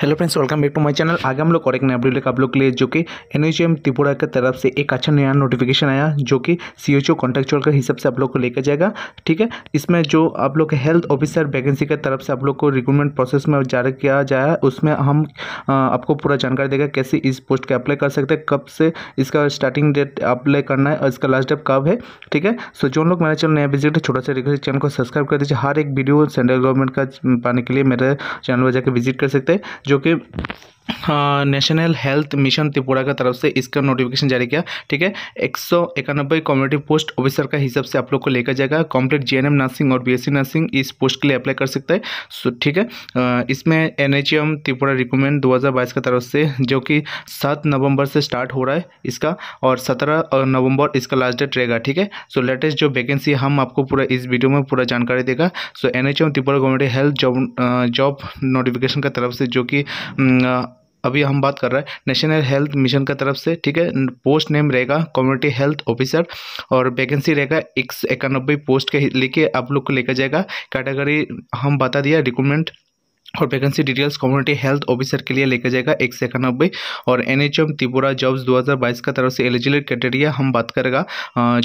hello friends welcome back to my channel आगे हम लोग और एक नया अपडेट लेकर आप लोग के लिए जो कि एन त्रिपुरा की तरफ से एक अच्छा नया नोटिफिकेशन आया जो कि सी एच कॉन्ट्रेक्चुअल के हिसाब से आप लोग को लेकर जाएगा ठीक है इसमें जो आप लोग के हेल्थ ऑफिसर वैकेंसी की तरफ से आप लोग को रिक्रूटमेंट प्रोसेस में जारी किया जाए उसमें हम आपको पूरा जानकारी देगा कैसे इस पोस्ट के अप्लाई कर सकते हैं कब से इसका स्टार्टिंग डेट अप्लाई करना है और इसका लास्ट डेट कब है ठीक है सो जो लोग मेरा चैनल नया विजिट है छोटा सा रिक्वेस्ट चैनल को सब्सक्राइब कर दीजिए हर एक वीडियो सेंट्रल गवर्नमेंट का पाने के लिए मेरे चैनल पर जाकर विजिट कर सकते हैं जो कि नेशनल हेल्थ मिशन त्रिपुरा का तरफ से इसका नोटिफिकेशन जारी किया ठीक है एक सौ इक्यानबे कम्युनिटी पोस्ट ऑफिसर का हिसाब से आप लोग को लेकर जाएगा कंप्लीट जीएनएम नर्सिंग और बीएससी नर्सिंग इस पोस्ट के लिए अप्लाई कर सकते हैं सो ठीक है इसमें एनएचएम त्रिपुरा रिक्रूटमेंट 2022 का तरफ से जो कि सात नवम्बर से स्टार्ट हो रहा है इसका और सत्रह नवम्बर इसका लास्ट डेट रहेगा ठीक है सो लेटेस्ट जो वैकेंसी हम आपको पूरा इस वीडियो में पूरा जानकारी देगा so in Tripura community health job job notification का तरफ से जो कि अभी हम बात कर रहे हैं नेशनल हेल्थ मिशन की तरफ से ठीक है पोस्ट नेम रहेगा कम्युनिटी हेल्थ ऑफिसर और वैकेंसी रहेगा एक इक्यानबे पोस्ट के लेके आप लोग को लेकर जाएगा कैटेगरी हम बता दिया रिक्रूटमेंट और vacancy details community health officer के लिए लेकर जाएगा एक से इक्यानबे और N H M Tripura jobs 2022 का तरफ से एलिजिबल क्राइटेरिया हम बात करेगा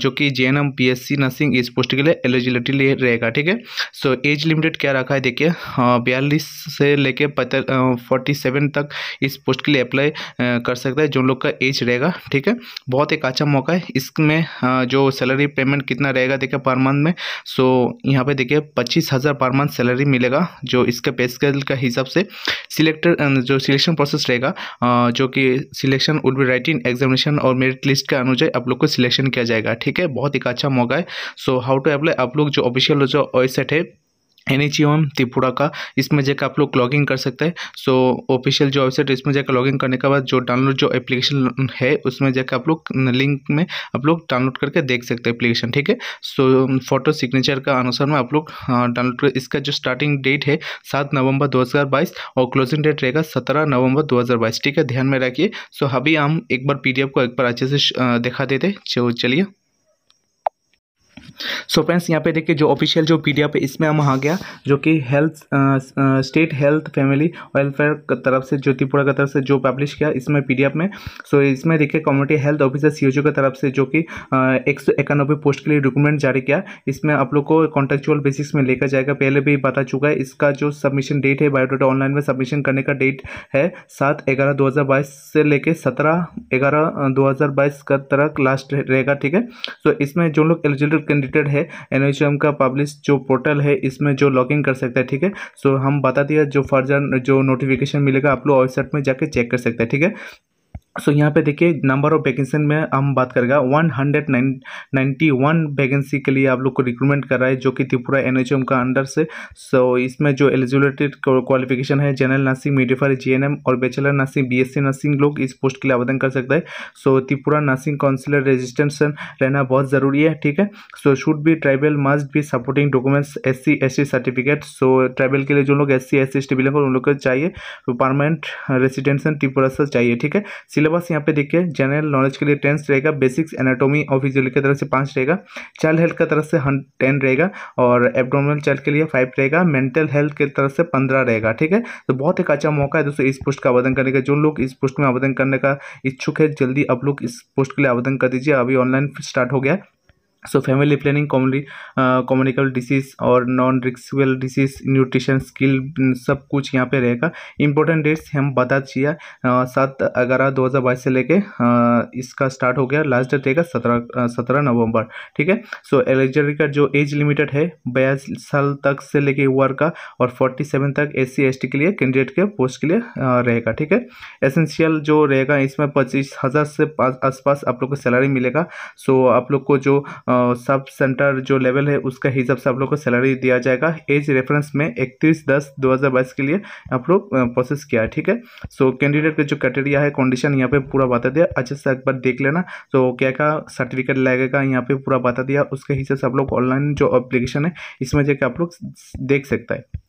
जो कि J N M P S C nursing इस पोस्ट के लिए एलिजिबिलिटी ले रहेगा ठीक है सो एज लिमिटेड क्या रखा है देखिए बयालीस से लेके फोर्टी सेवन तक इस पोस्ट के लिए अप्लाई कर सकता है जो लोग का एज रहेगा ठीक है बहुत एक अच्छा मौका है इसमें जो सैलरी पेमेंट कितना रहेगा देखिए पर मंथ में सो यहाँ पर देखिए पच्चीस हज़ार पर मंथ सैलरी मिलेगा जो इसके पे स्केल का हिसाब से सिलेक्टर अं, जो सिलेक्शन प्रोसेस रहेगा जो कि selection would be writing examination और मेरिट लिस्ट के अनुजाई आप लोग को सिलेक्शन किया जाएगा ठीक है बहुत एक अच्छा मौका है सो हाउ टू अप्लाई आप लोग जो ऑफिशियल जो वेबसाइट है एन एच एम त्रिपुरा का इसमें जाकर आप लोग लॉगिन कर सकते हैं सो ऑफिशियल जो वेबसाइट इसमें जाकर लॉगिन करने के बाद जो डाउनलोड जो एप्लीकेशन है उसमें जाकर आप लोग लिंक में आप लोग डाउनलोड करके देख सकते हैं एप्लीकेशन ठीक है सो फोटो सिग्नेचर का अनुसार में आप लोग डाउनलोड हाँ, कर इसका जो स्टार्टिंग डेट है सात नवंबर बाईस और क्लोजिंग डेट रहेगा सत्रह नवंबर बाईस ठीक है ध्यान में रखिए सो अभी हम एक बार एफ को एक बार अच्छे से दिखा देते चलिए सो फ्रेंड्स यहाँ पे देखिए जो ऑफिशियल जो पी है इसमें हम आ गया जो कि health state health family welfare की तरफ से ज्योतिपुरा की तरफ से जो पब्लिश किया इसमें पी में सो so, इसमें देखिए कम्युनिटी हेल्थ ऑफिसर सी की तरफ से जो कि एक सौ इक्यानबे पोस्ट के लिए डॉक्यूमेंट जारी किया इसमें आप लोग को कॉन्ट्रेक्चुअल बेसिस में लेकर जाएगा पहले भी बता चुका है इसका जो सबमिशन डेट है बायोडाटा ऑनलाइन में सबमिशन करने का डेट है सात ग्यारह दो हज़ार बाईस से लेकर सत्रह ग्यारह दो हज़ार बाईस का तरह लास्ट रहेगा ठीक है सो so, इसमें जो लोग एलिजिबल रिलेटेड है एन का पब्लिश जो पोर्टल है इसमें जो लॉग कर सकता है ठीक है सो हम बता दिया जो फर्जर जो नोटिफिकेशन मिलेगा आप लोग वेबसाइट में जाके चेक कर सकते हैं ठीक है सो so, यहाँ पे देखिए नंबर ऑफ वैकेंसी में हम बात करेगा one hundred ninety one vacancy के लिए आप लोग को रिक्रूटमेंट कर रहा है जो कि त्रिपुरा एन का अंडर से सो so, इसमें जो एलिजिबिलिटी क्वालिफिकेशन है जनरल नर्सिंग मिडिफर जी और बैचलर नर्सिंग बी नर्सिंग लोग इस पोस्ट के लिए आवेदन कर सकता है so so, Tripura nursing councillor registration रहना बहुत ज़रूरी है ठीक है so should be tribal must be supporting documents S C S certificate so tribal के लिए जो लोग S C S T belong उन लोग को चाहिए परमानेंट तो रेजिडेंशन त्रिपुरा से चाहिए ठीक है सिलेबस यहाँ पे देखिए जनरल नॉलेज के लिए टेंस रहेगा बेसिक्स एनाटोमी और फिजियोलॉजी की तरफ से पाँच रहेगा चाइल्ड हेल्थ का तरफ से टेन रहेगा और एब्डोमिनल चाइल्ड के लिए फाइव रहेगा मेंटल हेल्थ की तरफ से पंद्रह रहेगा ठीक है तो बहुत एक अच्छा मौका है दोस्तों इस पोस्ट का आवेदन करने का जो लोग इस पोस्ट में आवेदन करने का इच्छुक है जल्दी आप लोग इस पोस्ट के लिए आवेदन कर दीजिए अभी ऑनलाइन स्टार्ट हो गया है so family planning commonly uh, disease और नॉन रिक्सुअल डिसीज न्यूट्रिशन स्किल सब कुछ यहाँ पे रहेगा इंपॉर्टेंट डेट्स हम बता चाहिए सात ग्यारह दो हज़ार बाईस से लेके इसका स्टार्ट हो गया लास्ट डेट रहेगा सत्रह सत्रह नवंबर ठीक है सो एलिजिबिलिटी का जो एज लिमिटेड है बयास साल तक से लेके वर्ग का और फोर्टी सेवन तक एस सी के लिए कैंडिडेट के पोस्ट के लिए रहेगा ठीक है एसेंशियल जो रहेगा इसमें पच्चीस हज़ार से आसपास आप लोग को सैलरी मिलेगा सो आप लोग को जो सब सेंटर जो लेवल है उसका हिसाब से आप लोग को सैलरी दिया जाएगा एज रेफरेंस में इकतीस दस दो हज़ार बाईस के लिए आप लोग प्रोसेस किया है ठीक है सो कैंडिडेट का जो क्राइटेरिया है कंडीशन यहाँ पे पूरा बता दिया अच्छे से एक बार देख लेना तो क्या क्या सर्टिफिकेट लगेगा यहाँ पे पूरा बता दिया उसके हिसाब से आप लोग ऑनलाइन जो अप्लीकेशन है इसमें जाके आप लोग देख सकता है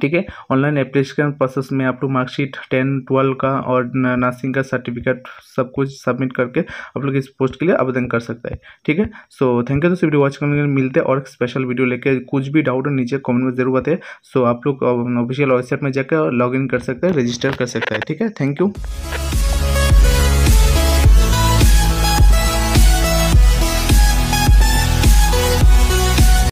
ठीक है ऑनलाइन एप्लीकेशन प्रोसेस में आप लोग मार्कशीट टेन ट्वेल्व का और नर्सिंग का सर्टिफिकेट सब कुछ सबमिट करके आप लोग इस पोस्ट के लिए आवेदन कर सकते हैं ठीक है सो थैंक यू दोस्तों वीडियो वॉच करने के लिए मिलते हैं और स्पेशल वीडियो लेके कुछ भी डाउट नीचे कमेंट में जरूर बताए सो आप लोग ऑफिशियल वेबसाइट में जाकर लॉग इन कर सकते हैं रजिस्टर कर सकते हैं ठीक है थैंक यू